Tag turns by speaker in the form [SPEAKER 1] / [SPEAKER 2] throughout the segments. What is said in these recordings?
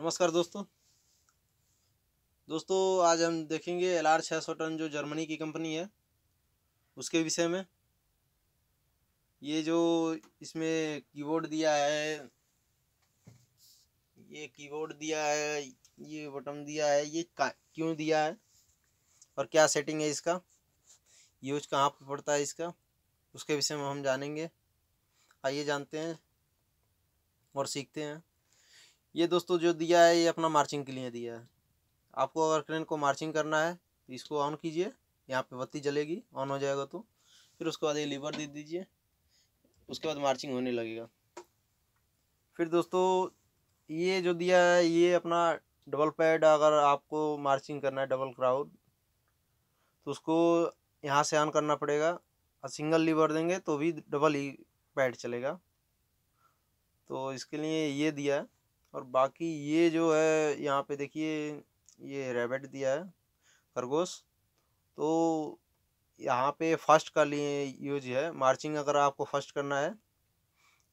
[SPEAKER 1] नमस्कार दोस्तों दोस्तों आज हम देखेंगे एल आर छः सौ टन जो जर्मनी की कंपनी है उसके विषय में ये जो इसमें कीबोर्ड दिया है ये कीबोर्ड दिया है ये बटन दिया है ये क्यों दिया है और क्या सेटिंग है इसका यूज कहाँ पर पड़ता है इसका उसके विषय में हम जानेंगे आइए जानते हैं और सीखते हैं ये दोस्तों जो दिया है ये अपना मार्चिंग के लिए दिया है आपको अगर क्रेन को मार्चिंग करना है तो इसको ऑन कीजिए यहाँ पे बत्ती जलेगी ऑन हो जाएगा तो फिर उसके बाद ये लीवर दे दीजिए उसके बाद मार्चिंग होने लगेगा फिर दोस्तों ये जो दिया है ये अपना डबल पैड अगर आपको मार्चिंग करना है डबल क्राउड तो उसको यहाँ से ऑन करना पड़ेगा और सिंगल लीवर देंगे तो भी डबल ही पैड चलेगा तो इसके लिए ये दिया है और बाकी ये जो है यहाँ पे देखिए ये रेबेट दिया है खरगोश तो यहाँ पे फर्स्ट का लिए यूज है मार्चिंग अगर आपको फर्स्ट करना है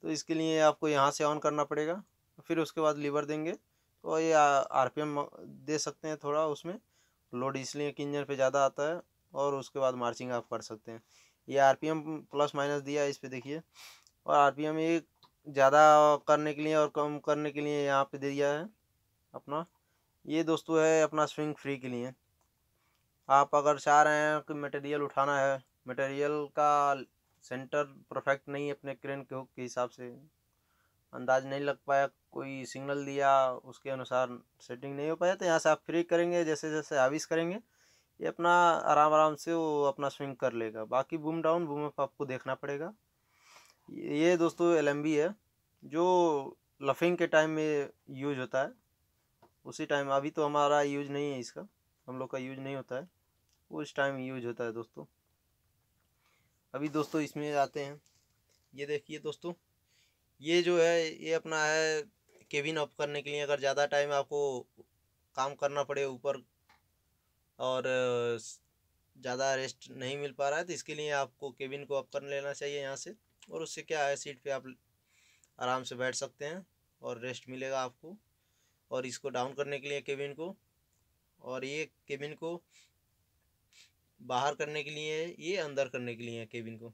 [SPEAKER 1] तो इसके लिए आपको यहाँ से ऑन करना पड़ेगा फिर उसके बाद लीवर देंगे तो ये आरपीएम दे सकते हैं थोड़ा उसमें लोड इसलिए कि इंजन पे ज़्यादा आता है और उसके बाद मार्चिंग आप कर सकते हैं ये आरपीएम प्लस माइनस दिया है इस पर देखिए और आरपीएम एक ज़्यादा करने के लिए और कम करने के लिए यहाँ पे दे दिया है अपना ये दोस्तों है अपना स्विंग फ्री के लिए आप अगर चाह रहे हैं कि मटेरियल उठाना है मटेरियल का सेंटर परफेक्ट नहीं है अपने क्रेन के हुक के हिसाब से अंदाज नहीं लग पाया कोई सिग्नल दिया उसके अनुसार सेटिंग नहीं हो पाया तो यहाँ से आप फ्री करेंगे जैसे जैसे आविश करेंगे ये अपना आराम आराम से वो अपना स्विंग कर लेगा बाकी बूम डाउन बूम अप आपको देखना पड़ेगा ये दोस्तों एल है जो लफिंग के टाइम में यूज होता है उसी टाइम अभी तो हमारा यूज नहीं है इसका हम लोग का यूज नहीं होता है उस टाइम यूज होता है दोस्तों अभी दोस्तों इसमें आते हैं ये देखिए दोस्तों ये जो है ये अपना है केबिन ऑफ करने के लिए अगर ज़्यादा टाइम आपको काम करना पड़े ऊपर और ज़्यादा रेस्ट नहीं मिल पा रहा है तो इसके लिए आपको केबिन को ऑफ कर लेना चाहिए यहाँ से और उससे क्या है सीट पे आप आराम से बैठ सकते हैं और रेस्ट मिलेगा आपको और इसको डाउन करने के लिए केबिन को और ये केबिन को बाहर करने के लिए ये अंदर करने के लिए है केबिन को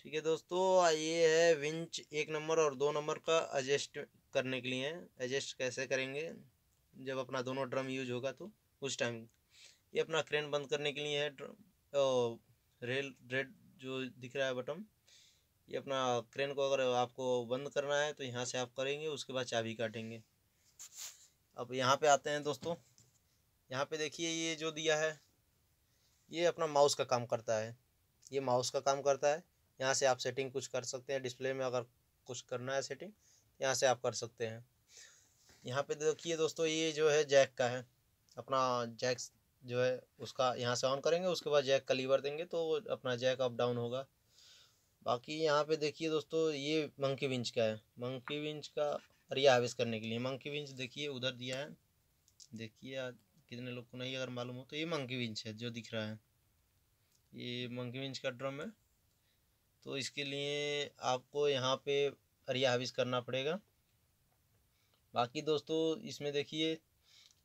[SPEAKER 1] ठीक है दोस्तों ये है विंच एक नंबर और दो नंबर का एडजस्ट करने के लिए एडजस्ट कैसे करेंगे जब अपना दोनों ड्रम यूज होगा तो उस टाइम ये अपना क्रेन बंद करने के लिए है ड्रम रेल रेड जो दिख रहा है बटन ये अपना क्रेन को अगर आपको बंद करना है तो यहाँ से आप करेंगे उसके बाद चाबी काटेंगे अब यहाँ पे आते हैं दोस्तों यहाँ पे देखिए ये जो दिया है ये अपना माउस का काम करता है ये माउस का काम करता है यहाँ से आप सेटिंग कुछ कर सकते हैं डिस्प्ले में अगर कुछ करना है सेटिंग यहाँ से आप कर सकते हैं यहाँ पे देखिए दोस्तों ये जो है जैक का है अपना जैक जो है उसका यहाँ से ऑन करेंगे उसके बाद जैक का लीवर देंगे तो अपना जैक अप डाउन होगा बाकी यहाँ पे देखिए दोस्तों ये मंकी विंच का है मंकी विंच का रिया हावेस करने के लिए मंकी विंच देखिए उधर दिया है देखिए कितने लोग को नहीं अगर मालूम हो तो ये मंकी विंच है जो दिख रहा है ये मंकी विंच का ड्रम है तो इसके लिए आपको यहाँ पे अरे हाविस करना पड़ेगा बाकी दोस्तों इसमें देखिए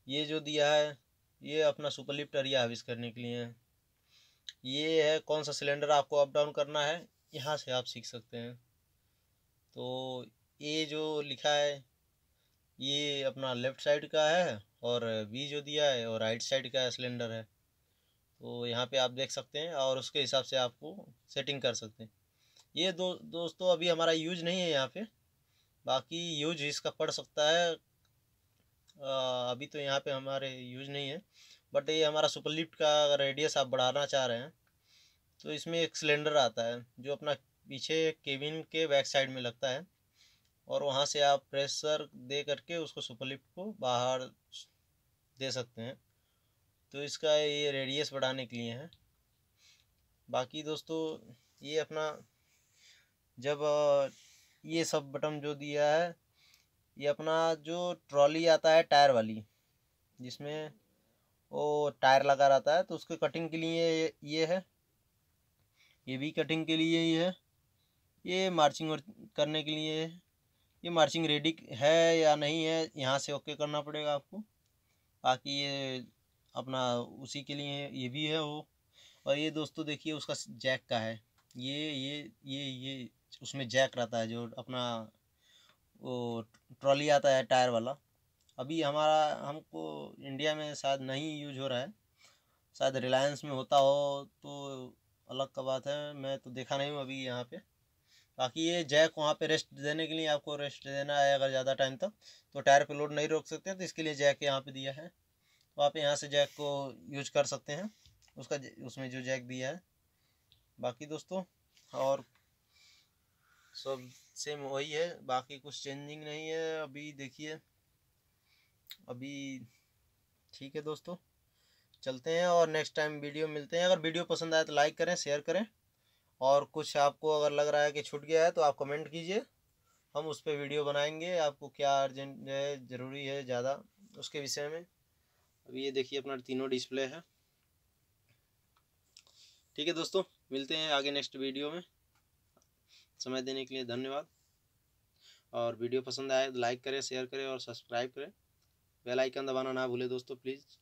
[SPEAKER 1] ये जो दिया है ये अपना सुपर लिफ्ट एरिया हाविस करने के लिए है ये है कौन सा सिलेंडर आपको अप डाउन करना है यहाँ से आप सीख सकते हैं तो ए जो लिखा है ये अपना लेफ़्ट साइड का है और बी जो दिया है और राइट साइड का सिलेंडर है तो यहाँ पे आप देख सकते हैं और उसके हिसाब से आपको सेटिंग कर सकते हैं ये दो दोस्तों अभी हमारा यूज नहीं है यहाँ पे बाकी यूज इसका पड़ सकता है अभी तो यहाँ पे हमारे यूज नहीं है बट ये हमारा सुपर लिफ्ट का रेडियस आप बढ़ाना चाह रहे हैं तो इसमें एक सिलेंडर आता है जो अपना पीछे केबिन के बैक साइड में लगता है और वहाँ से आप प्रेशर दे करके उसको सुपर लिफ्ट को बाहर दे सकते हैं तो इसका ये रेडियस बढ़ाने के लिए है बाकी दोस्तों ये अपना जब ये सब बटन जो दिया है ये अपना जो ट्रॉली आता है टायर वाली जिसमें वो टायर लगा रहता है तो उसके कटिंग के लिए ये है ये भी कटिंग के लिए ही है ये मार्चिंग करने के लिए है ये मार्चिंग रेडी है या नहीं है यहाँ से ओके करना पड़ेगा आपको बाकी ये अपना उसी के लिए ये भी है वो और ये दोस्तों देखिए उसका जैक का है ये ये ये ये उसमें जैक रहता है जो अपना वो ट्रॉली आता है टायर वाला अभी हमारा हमको इंडिया में शायद नहीं यूज हो रहा है शायद रिलायंस में होता हो तो अलग का बात है मैं तो देखा नहीं हूँ अभी यहाँ पे बाकी ये जैक वहाँ पे रेस्ट देने के लिए आपको रेस्ट देना है अगर ज़्यादा टाइम तक तो टायर पे लोड नहीं रोक सकते तो इसके लिए जैक यहाँ पे दिया है तो आप यहाँ से जैक को यूज कर सकते हैं उसका उसमें जो जैक दिया है बाकी दोस्तों और सब सेम वही है बाकी कुछ चेंजिंग नहीं है अभी देखिए अभी ठीक है दोस्तों चलते हैं और नेक्स्ट टाइम वीडियो मिलते हैं अगर वीडियो पसंद आए तो लाइक करें शेयर करें और कुछ आपको अगर लग रहा है कि छूट गया है तो आप कमेंट कीजिए हम उस पर वीडियो बनाएंगे आपको क्या अर्जेंट है ज़रूरी है ज़्यादा उसके विषय में अभी ये देखिए अपना तीनों डिस्प्ले है ठीक है दोस्तों मिलते हैं आगे नेक्स्ट वीडियो में समय देने के लिए धन्यवाद और वीडियो पसंद आए तो लाइक करें शेयर करें और सब्सक्राइब करें बेल आइकन दबाना ना भूलें दोस्तों प्लीज़